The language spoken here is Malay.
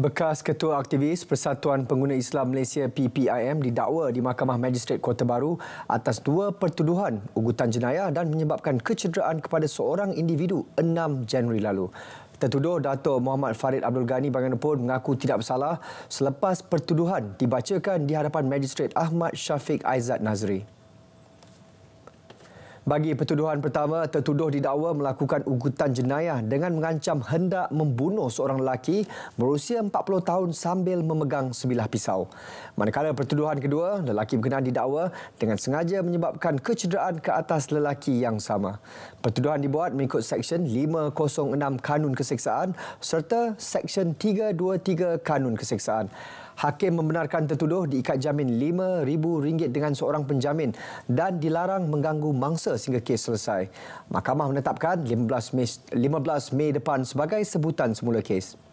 Bekas Ketua Aktivis Persatuan Pengguna Islam Malaysia PPIM didakwa di Mahkamah Magistrate Kota Baru atas dua pertuduhan ugutan jenayah dan menyebabkan kecederaan kepada seorang individu 6 Januari lalu. Tertuduh Dato' Muhammad Farid Abdul Ghani Banganepun mengaku tidak bersalah selepas pertuduhan dibacakan di hadapan Magistrate Ahmad Syafiq Aizat Nazri. Bagi pertuduhan pertama, tertuduh didakwa melakukan ugutan jenayah dengan mengancam hendak membunuh seorang lelaki berusia 40 tahun sambil memegang sebilah pisau. Manakala pertuduhan kedua, lelaki berkenaan didakwa dengan sengaja menyebabkan kecederaan ke atas lelaki yang sama. Pertuduhan dibuat mengikut Seksyen 506 Kanun Keseksaan serta Seksyen 323 Kanun Keseksaan. Hakim membenarkan tertuduh diikat jamin RM5,000 dengan seorang penjamin dan dilarang mengganggu mangsa sehingga kes selesai. Mahkamah menetapkan 15 Mei, 15 Mei depan sebagai sebutan semula kes.